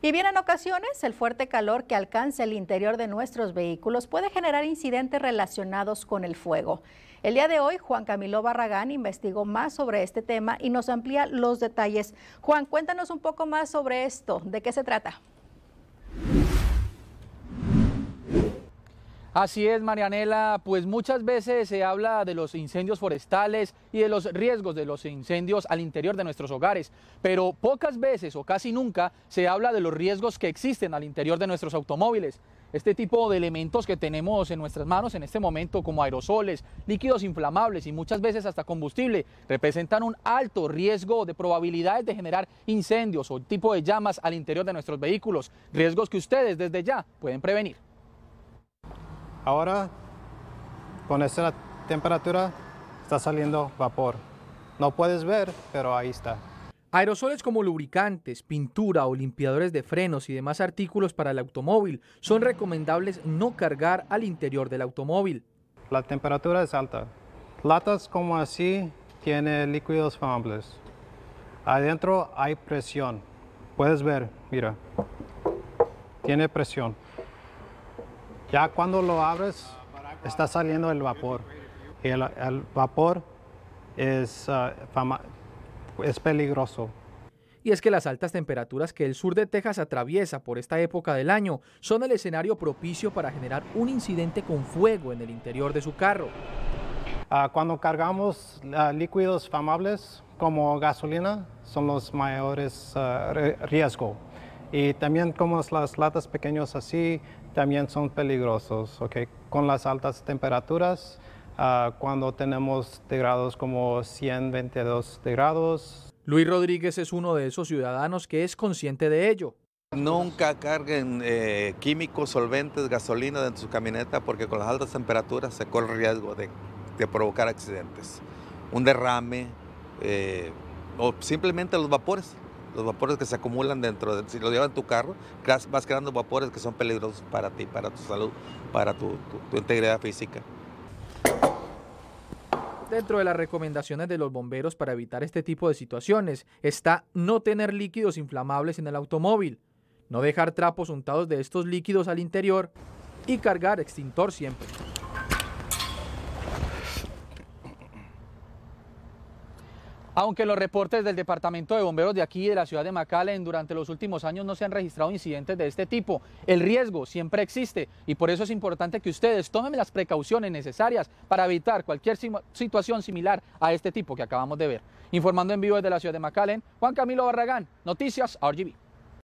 Y bien, en ocasiones, el fuerte calor que alcanza el interior de nuestros vehículos puede generar incidentes relacionados con el fuego. El día de hoy, Juan Camilo Barragán investigó más sobre este tema y nos amplía los detalles. Juan, cuéntanos un poco más sobre esto. ¿De qué se trata? Así es, Marianela, pues muchas veces se habla de los incendios forestales y de los riesgos de los incendios al interior de nuestros hogares, pero pocas veces o casi nunca se habla de los riesgos que existen al interior de nuestros automóviles. Este tipo de elementos que tenemos en nuestras manos en este momento, como aerosoles, líquidos inflamables y muchas veces hasta combustible, representan un alto riesgo de probabilidades de generar incendios o tipo de llamas al interior de nuestros vehículos, riesgos que ustedes desde ya pueden prevenir. Ahora, con esta temperatura, está saliendo vapor. No puedes ver, pero ahí está. Aerosoles como lubricantes, pintura o limpiadores de frenos y demás artículos para el automóvil son recomendables no cargar al interior del automóvil. La temperatura es alta. Latas como así tiene líquidos famables. Adentro hay presión. Puedes ver, mira. Tiene presión. Ya cuando lo abres, está saliendo el vapor. Y el, vapor es, ah, es peligroso. Y es que las altas temperaturas que el sur de Texas atraviesa por esta época del año son el escenario propicio para generar un incidente con fuego en el interior de su carro. Ah, cuando cargamos ah, líquidos famables como gasolina, son los mayores riesgos. Y también como las latas pequeñas así, también son peligrosos, Con las altas temperaturas, ah, cuando tenemos de grados como 122 de grados. Luis Rodríguez es uno de esos ciudadanos que es consciente de ello. Nunca carguen eh, químicos, solventes, gasolina dentro de su camioneta porque con las altas temperaturas se corre riesgo de, de provocar accidentes. Un derrame eh, o simplemente los vapores, los vapores que se acumulan dentro, de, si lo en tu carro, vas creando vapores que son peligrosos para ti, para tu salud, para tu integridad física. Dentro de las recomendaciones de los bomberos para evitar este tipo de situaciones está no tener líquidos inflamables en el automóvil, no dejar trapos untados de estos líquidos al interior y cargar extintor siempre. Aunque los reportes del Departamento de Bomberos de aquí, de la ciudad de McAllen, durante los últimos años no se han registrado incidentes de este tipo, el riesgo siempre existe y por eso es importante que ustedes tomen las precauciones necesarias para evitar cualquier situación similar a este tipo que acabamos de ver. Informando en vivo desde la ciudad de McAllen, Juan Camilo Barragán, Noticias RGB.